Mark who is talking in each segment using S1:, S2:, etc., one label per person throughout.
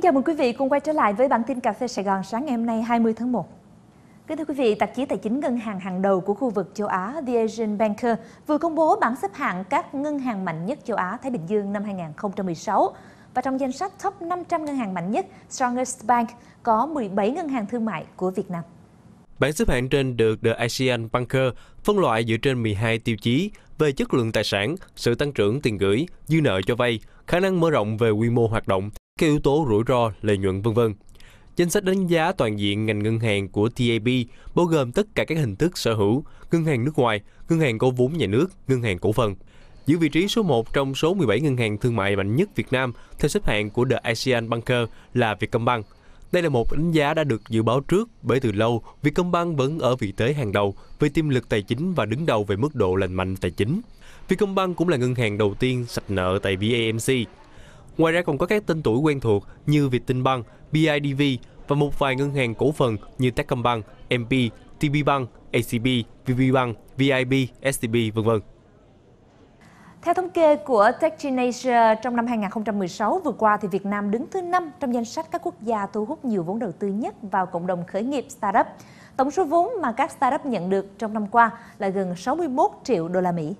S1: Kính chào mừng quý vị cùng quay trở lại với bản tin Cà phê Sài Gòn sáng ngày hôm nay 20 tháng 1. Kính thưa quý vị, tạp chí Tài chính Ngân hàng hàng đầu của khu vực châu Á The Asian Banker vừa công bố bảng xếp hạng các ngân hàng mạnh nhất châu Á-Thái Bình Dương năm 2016. Và trong danh sách top 500 ngân hàng mạnh nhất Strongest Bank có 17 ngân hàng thương mại của Việt Nam.
S2: Bảng xếp hạng trên được The Asian Banker phân loại dựa trên 12 tiêu chí về chất lượng tài sản, sự tăng trưởng tiền gửi, dư nợ cho vay, khả năng mở rộng về quy mô hoạt động, các yếu tố rủi ro, lợi nhuận vân vân. danh sách đánh giá toàn diện ngành ngân hàng của TAB bao gồm tất cả các hình thức sở hữu, ngân hàng nước ngoài, ngân hàng có vốn nhà nước, ngân hàng cổ phần. Giữ vị trí số 1 trong số 17 ngân hàng thương mại mạnh nhất Việt Nam theo xếp hạng của The Asian Banker là Vietcombank. Đây là một đánh giá đã được dự báo trước bởi từ lâu Vietcombank vẫn ở vị thế hàng đầu về tiềm lực tài chính và đứng đầu về mức độ lành mạnh tài chính. Vietcombank cũng là ngân hàng đầu tiên sạch nợ tại VAMC Ngoài ra còn có các tên tuổi quen thuộc như Vietinbank, BIDV và một vài ngân hàng cổ phần như Techcombank, MP, TPBank, ACB, VPBank, VIB, STB, vân vân.
S1: Theo thống kê của TechChinasia, trong năm 2016 vừa qua thì Việt Nam đứng thứ 5 trong danh sách các quốc gia thu hút nhiều vốn đầu tư nhất vào cộng đồng khởi nghiệp startup. Tổng số vốn mà các startup nhận được trong năm qua là gần 61 triệu đô la Mỹ.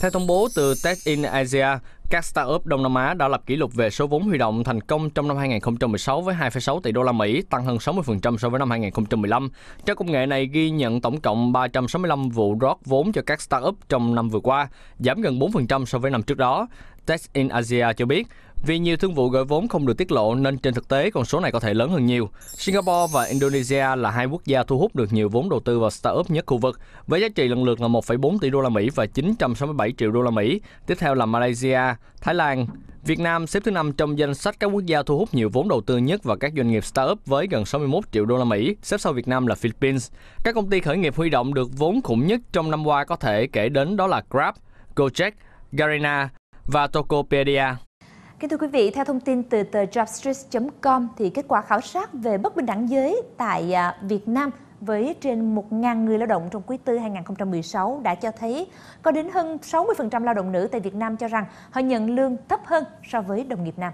S1: Theo thông bố
S3: từ Tech in Asia, các startup Đông Nam Á đã lập kỷ lục về số vốn huy động thành công trong năm 2016 với 2,6 tỷ đô la Mỹ, tăng hơn 60% so với năm 2015. Trang công nghệ này ghi nhận tổng cộng 365 vụ rót vốn cho các startup trong năm vừa qua, giảm gần 4% so với năm trước đó. Tech in Asia cho biết, vì nhiều thương vụ gửi vốn không được tiết lộ nên trên thực tế con số này có thể lớn hơn nhiều. Singapore và Indonesia là hai quốc gia thu hút được nhiều vốn đầu tư vào startup nhất khu vực, với giá trị lần lượt là 1,4 tỷ đô la Mỹ và 967 triệu đô la Mỹ. Tiếp theo là Malaysia, Thái Lan. Việt Nam xếp thứ năm trong danh sách các quốc gia thu hút nhiều vốn đầu tư nhất vào các doanh nghiệp startup với gần 61 triệu đô la Mỹ, xếp sau Việt Nam là Philippines. Các công ty khởi nghiệp huy động được vốn khủng nhất trong năm qua có thể kể đến đó là Grab, Gojek, Garena và Tokopedia.
S1: Kính thưa quý vị, theo thông tin từ tờ jobstreet.com thì kết quả khảo sát về bất bình đẳng giới tại à, Việt Nam với trên 1.000 người lao động trong quý tư 2016 đã cho thấy có đến hơn 60% lao động nữ tại Việt Nam cho rằng họ nhận lương thấp hơn so với đồng nghiệp nam.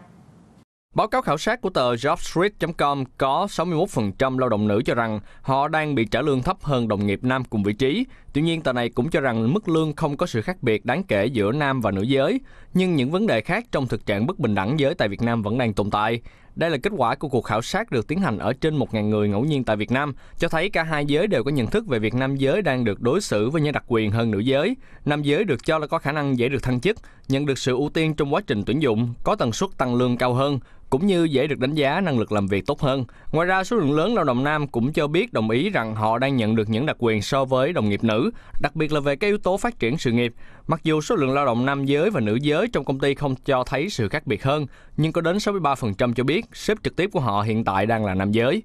S3: Báo cáo khảo sát của tờ jobstreet.com có 61% lao động nữ cho rằng họ đang bị trả lương thấp hơn đồng nghiệp nam cùng vị trí. Tuy nhiên, tờ này cũng cho rằng mức lương không có sự khác biệt đáng kể giữa nam và nữ giới. Nhưng những vấn đề khác trong thực trạng bất bình đẳng giới tại Việt Nam vẫn đang tồn tại. Đây là kết quả của cuộc khảo sát được tiến hành ở trên 1.000 người ngẫu nhiên tại Việt Nam, cho thấy cả hai giới đều có nhận thức về việc nam giới đang được đối xử với những đặc quyền hơn nữ giới. Nam giới được cho là có khả năng dễ được thăng chức, nhận được sự ưu tiên trong quá trình tuyển dụng, có tần suất tăng lương cao hơn, cũng như dễ được đánh giá năng lực làm việc tốt hơn. Ngoài ra, số lượng lớn lao động nam cũng cho biết đồng ý rằng họ đang nhận được những đặc quyền so với đồng nghiệp nữ, đặc biệt là về các yếu tố phát triển sự nghiệp. Mặc dù số lượng lao động nam giới và nữ giới trong công ty không cho thấy sự khác biệt hơn, nhưng có đến 63% cho biết sếp trực tiếp của họ hiện tại đang là nam giới.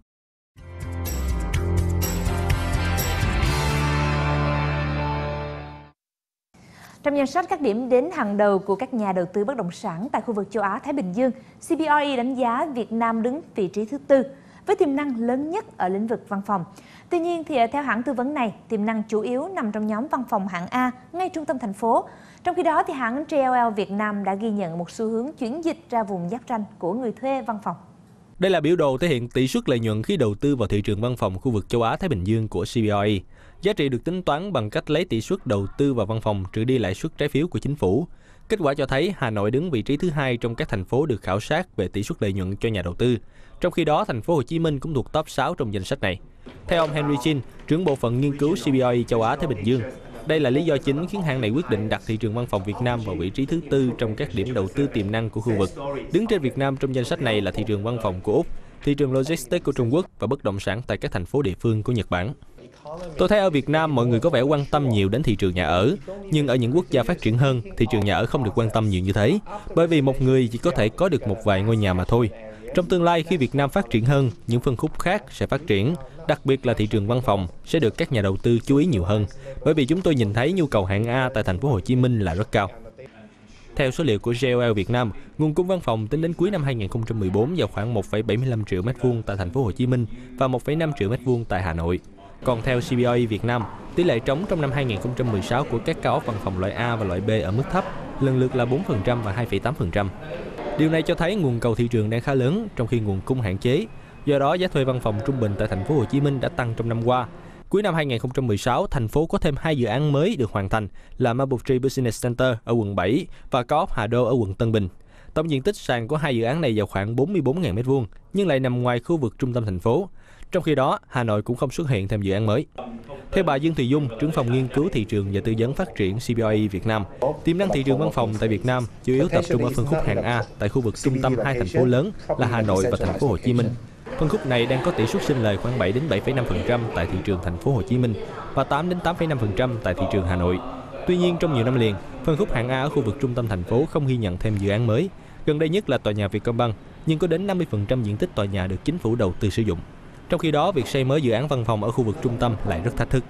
S1: Trong danh sách các điểm đến hàng đầu của các nhà đầu tư bất động sản tại khu vực châu Á Thái Bình Dương, CBRE đánh giá Việt Nam đứng vị trí thứ tư với tiềm năng lớn nhất ở lĩnh vực văn phòng. Tuy nhiên, thì à, theo hãng tư vấn này, tiềm năng chủ yếu nằm trong nhóm văn phòng hạng A ngay trung tâm thành phố. Trong khi đó, thì hãng JLL Việt Nam đã ghi nhận một xu hướng chuyển dịch ra vùng giáp ranh của người thuê văn phòng.
S2: Đây là biểu đồ thể hiện tỷ suất lợi nhuận khi đầu tư vào thị trường văn phòng khu vực châu Á Thái Bình Dương của CBOE. Giá trị được tính toán bằng cách lấy tỷ suất đầu tư vào văn phòng trừ đi lãi suất trái phiếu của chính phủ. Kết quả cho thấy Hà Nội đứng vị trí thứ hai trong các thành phố được khảo sát về tỷ suất lợi nhuận cho nhà đầu tư, trong khi đó, thành phố Hồ Chí Minh cũng thuộc top 6 trong danh sách này. Theo ông Henry Chin, trưởng bộ phận nghiên cứu CBI châu Á Thái Bình Dương, đây là lý do chính khiến hãng này quyết định đặt thị trường văn phòng Việt Nam vào vị trí thứ tư trong các điểm đầu tư tiềm năng của khu vực. Đứng trên Việt Nam trong danh sách này là thị trường văn phòng của Úc, thị trường logistics của Trung Quốc và bất động sản tại các thành phố địa phương của Nhật Bản. Tôi thấy ở Việt Nam mọi người có vẻ quan tâm nhiều đến thị trường nhà ở, nhưng ở những quốc gia phát triển hơn, thị trường nhà ở không được quan tâm nhiều như thế, bởi vì một người chỉ có thể có được một vài ngôi nhà mà thôi. Trong tương lai khi Việt Nam phát triển hơn, những phân khúc khác sẽ phát triển, đặc biệt là thị trường văn phòng sẽ được các nhà đầu tư chú ý nhiều hơn, bởi vì chúng tôi nhìn thấy nhu cầu hạng A tại thành phố Hồ Chí Minh là rất cao. Theo số liệu của JLL Việt Nam, nguồn cung văn phòng tính đến cuối năm 2014 vào khoảng 1,75 triệu m2 tại thành phố Hồ Chí Minh và 1,5 triệu m2 tại Hà Nội. Còn theo CBOE Việt Nam, tỷ lệ trống trong năm 2016 của các cao ốc văn phòng loại A và loại B ở mức thấp, lần lượt là 4% và 2,8%. Điều này cho thấy nguồn cầu thị trường đang khá lớn trong khi nguồn cung hạn chế. Do đó, giá thuê văn phòng trung bình tại thành phố Hồ Chí Minh đã tăng trong năm qua. Cuối năm 2016, thành phố có thêm hai dự án mới được hoàn thành là Maple Business Center ở quận 7 và Coop Hà Đô ở quận Tân Bình. Tổng diện tích sàn của hai dự án này vào khoảng 44.000 m2 nhưng lại nằm ngoài khu vực trung tâm thành phố. Trong khi đó, Hà Nội cũng không xuất hiện thêm dự án mới. Theo bà Dương Thùy Dung, trưởng phòng nghiên cứu thị trường và tư vấn phát triển CBOE Việt Nam, tiềm năng thị trường văn phòng tại Việt Nam chủ yếu tập trung ở phân khúc hạng A tại khu vực trung tâm hai thành phố lớn là Hà Nội và thành phố Hồ Chí Minh. Phân khúc này đang có tỷ suất sinh lời khoảng 7 đến 7,5% tại thị trường thành phố Hồ Chí Minh và 8 đến 8,5% tại thị trường Hà Nội. Tuy nhiên, trong nhiều năm liền, phân khúc hạng A ở khu vực trung tâm thành phố không ghi nhận thêm dự án mới, Gần đây nhất là tòa nhà Vietcombank, nhưng có đến 50% diện tích tòa nhà được chính phủ đầu tư sử dụng. Trong khi đó, việc xây mới dự án văn phòng ở khu vực trung tâm lại rất thách thức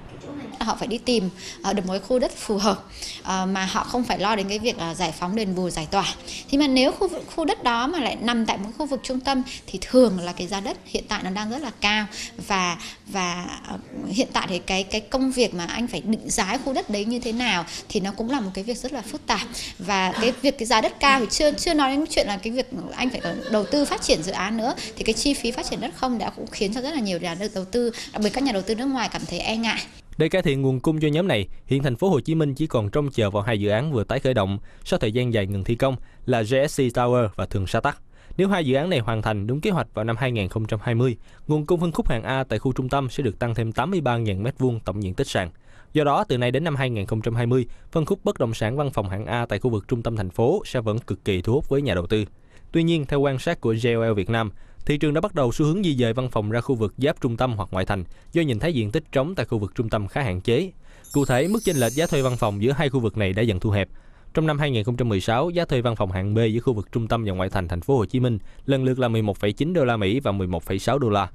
S4: họ phải đi tìm ờ, được một cái khu đất phù hợp ờ, mà họ không phải lo đến cái việc là giải phóng đền bù giải tỏa thì mà nếu khu khu đất đó mà lại nằm tại một khu vực trung tâm thì thường là cái giá đất hiện tại nó đang rất là cao và và ờ, hiện tại thì cái cái công việc mà anh phải định giá khu đất đấy như thế nào thì nó cũng là một cái việc rất là phức tạp và cái việc cái giá đất cao thì chưa chưa nói đến chuyện là cái việc anh phải đầu tư phát triển dự án nữa thì cái chi phí phát triển đất không đã cũng khiến cho rất là nhiều nhà đầu tư đặc biệt các nhà đầu tư nước ngoài cảm thấy e ngại
S2: để cải thiện nguồn cung cho nhóm này, hiện thành phố Hồ Chí Minh chỉ còn trông chờ vào hai dự án vừa tái khởi động sau thời gian dài ngừng thi công là GSC Tower và Thường Sa Tắc. Nếu hai dự án này hoàn thành đúng kế hoạch vào năm 2020, nguồn cung phân khúc hàng A tại khu trung tâm sẽ được tăng thêm 83.000 m2 tổng diện tích sàn. Do đó, từ nay đến năm 2020, phân khúc bất động sản văn phòng hạng A tại khu vực trung tâm thành phố sẽ vẫn cực kỳ thu hút với nhà đầu tư. Tuy nhiên, theo quan sát của JLL Việt Nam, thị trường đã bắt đầu xu hướng di dời văn phòng ra khu vực giáp trung tâm hoặc ngoại thành do nhìn thấy diện tích trống tại khu vực trung tâm khá hạn chế. Cụ thể, mức chênh lệch giá thuê văn phòng giữa hai khu vực này đã dần thu hẹp. Trong năm 2016, giá thuê văn phòng hạng B giữa khu vực trung tâm và ngoại thành thành phố Hồ Chí Minh lần lượt là 11,9 đô la Mỹ và 11,6 đô la.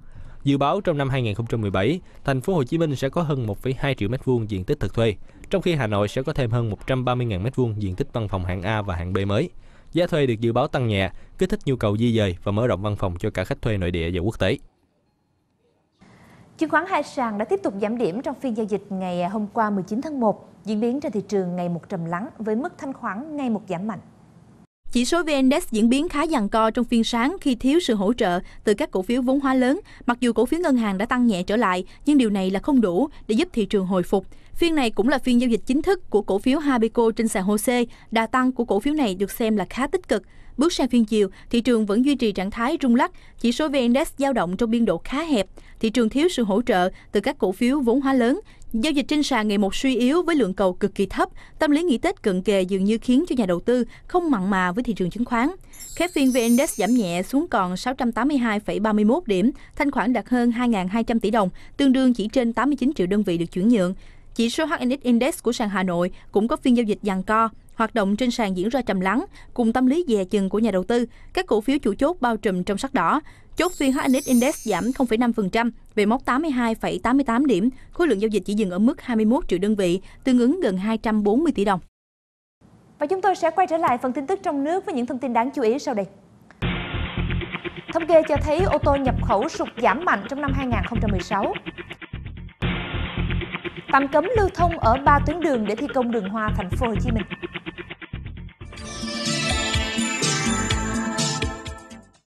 S2: Dự báo trong năm 2017, thành phố Hồ Chí Minh sẽ có hơn 1,2 triệu mét vuông diện tích thực thuê, trong khi Hà Nội sẽ có thêm hơn 130.000 mét vuông diện tích văn phòng hạng A và hạng B mới. Giá thuê được dự báo tăng nhẹ, kích thích nhu cầu di dời và mở rộng văn phòng cho cả khách thuê nội địa và quốc tế.
S1: Chứng khoán hai sàn đã tiếp tục giảm điểm trong phiên giao dịch ngày à, hôm qua 19 tháng 1, diễn biến trên thị trường ngày một trầm lắng với mức thanh khoản ngày một giảm mạnh.
S4: Chỉ số VN-Index diễn biến khá giằng co trong phiên sáng khi thiếu sự hỗ trợ từ các cổ phiếu vốn hóa lớn, mặc dù cổ phiếu ngân hàng đã tăng nhẹ trở lại, nhưng điều này là không đủ để giúp thị trường hồi phục. Phiên này cũng là phiên giao dịch chính thức của cổ phiếu Habico trên sàn HOSE. Đà tăng của cổ phiếu này được xem là khá tích cực. Bước sang phiên chiều, thị trường vẫn duy trì trạng thái rung lắc, chỉ số VN Index dao động trong biên độ khá hẹp. Thị trường thiếu sự hỗ trợ từ các cổ phiếu vốn hóa lớn. Giao dịch trên sàn ngày một suy yếu với lượng cầu cực kỳ thấp, tâm lý nghỉ Tết cận kề dường như khiến cho nhà đầu tư không mặn mà với thị trường chứng khoán. Khép phiên VN Index giảm nhẹ xuống còn 682,31 điểm, thanh khoản đạt hơn 2.200 tỷ đồng, tương đương chỉ trên 89 triệu đơn vị được chuyển nhượng. Chỉ số HNX Index của sàn Hà Nội cũng có phiên giao dịch giằng co, hoạt động trên sàn diễn ra trầm lắng, cùng tâm lý dè chừng của nhà đầu tư, các cổ phiếu chủ chốt bao trùm trong sắc đỏ. Chốt phiên HNX Index giảm 0,5% về mốc 82,88 điểm, khối lượng giao dịch chỉ dừng ở mức 21 triệu đơn vị, tương ứng gần 240 tỷ đồng. Và chúng tôi sẽ quay trở lại
S1: phần tin tức trong nước với những thông tin đáng chú ý sau đây. Thống kê cho thấy ô tô nhập khẩu sụt giảm mạnh trong năm 2016 tạm cấm lưu thông ở ba tuyến đường để thi công đường hoa thành phố Hồ Chí Minh.